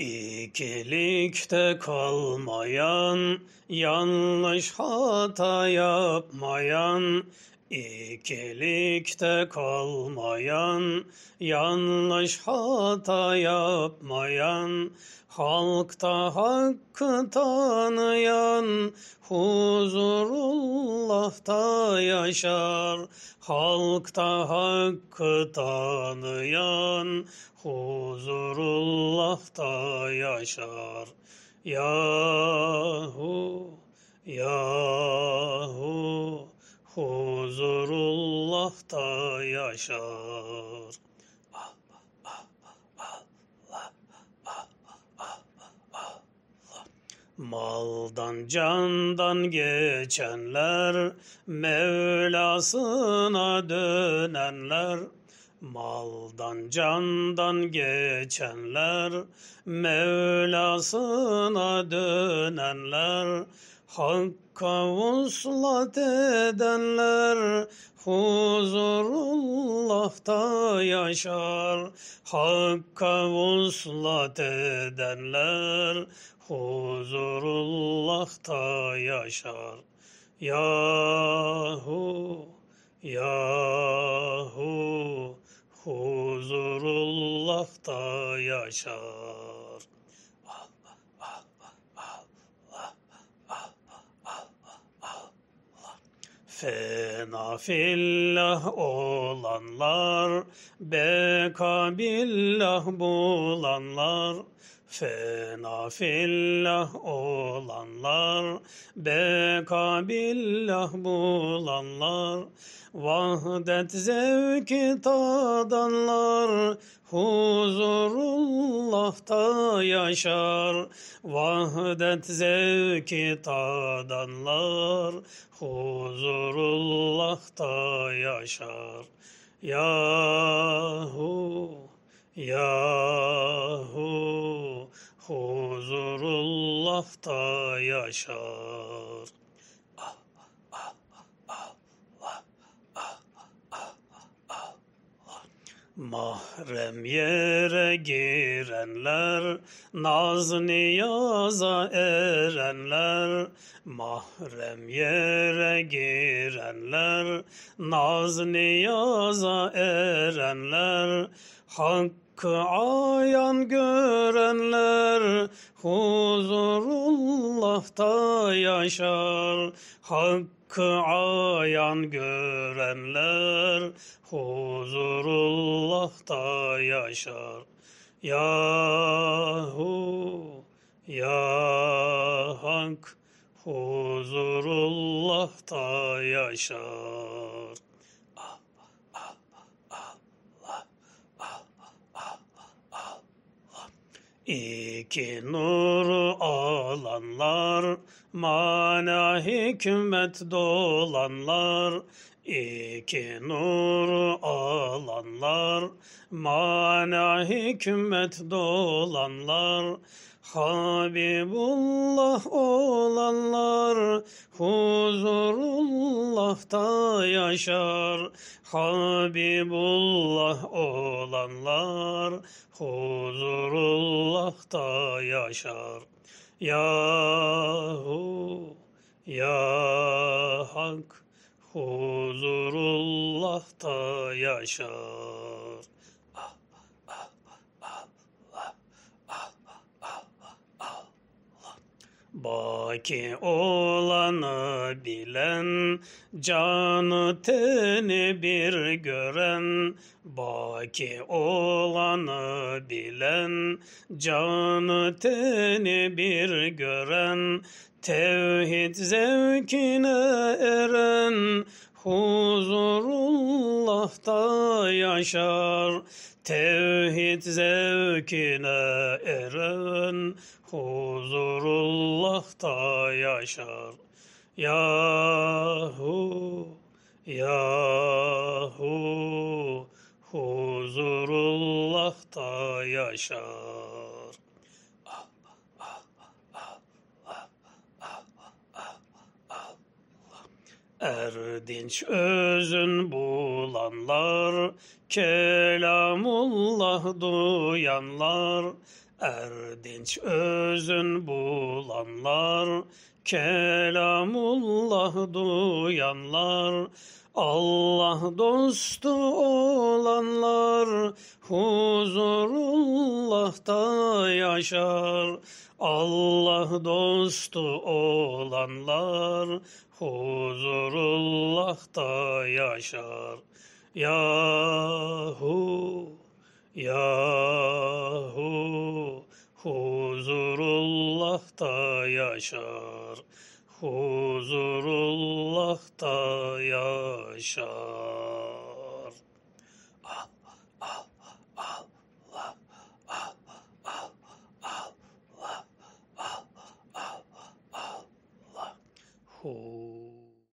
İkilikte kalmayan, yanlış hata yapmayan, İkilikte kalmayan, yanlış hata yapmayan, halkta hakkı tanıyan, huzurullah'ta yaşar. Halkta hakkı tanıyan, huzurullah'ta yaşar. Yahu, yahu huzurullah'ta yaşar. Maldan candan geçenler, Mevlasına dönenler, Maldan candan geçenler, Mevlasına dönenler, Hakka vuslat edenler huzurullah'ta yaşar. Hakka vuslat edenler huzurullah'ta yaşar. Yahu, yahu, huzurullah'ta yaşar. Fena fillah olanlar, bekabillah bulanlar. Fena fillah olanlar, bekabillah bulanlar, vahdet zevki tadanlar, huzurullah Allah'ta yaşar, vahdet zevki tadanlar, huzurullah'ta yaşar. Yahu, yahu, huzurullah'ta yaşar. Mahrem yere girenler, naz niyaza erenler, mahrem yere girenler, naz niyaza erenler, hakkı ayan görenler, huzurullah'ta yaşar, hakkı Hakkı ayan görenler huzurullah'ta yaşar. Yahu ya Hak huzurullah'ta yaşar. İki nur alanlar, mana hikmet dolanlar, İki nur alanlar, mana hikmet dolanlar, Habibullah olanlar, huzurullah'ta yaşar. Habibullah olanlar, huzurullah'ta yaşar. Yahu, ya hak, hu tahta yaşar. Allah, ah ah, ah, ah, ah, Baki olanı bilen, canı teni bir gören, baki olanı bilen, canı teni bir gören, Tevhid zevkine eren Huzurullah'ta yaşar, tevhid zevkine eren, huzurullah'ta yaşar. Yahu, yahu, huzurullah'ta yaşar. Erdinç özün bulanlar, kelamullah duyanlar. Erdinç özün bulanlar, kelamullah duyanlar. Allah dostu olanlar huzurullah'ta yaşar. Allah dostu olanlar huzurullah'ta yaşar. Yahu, yahu, huzurullah'ta yaşar. Huzurullah'ta yaşar. Al, al, al, Allah, al, al, Allah, al, al, Allah. Huzurullah'ta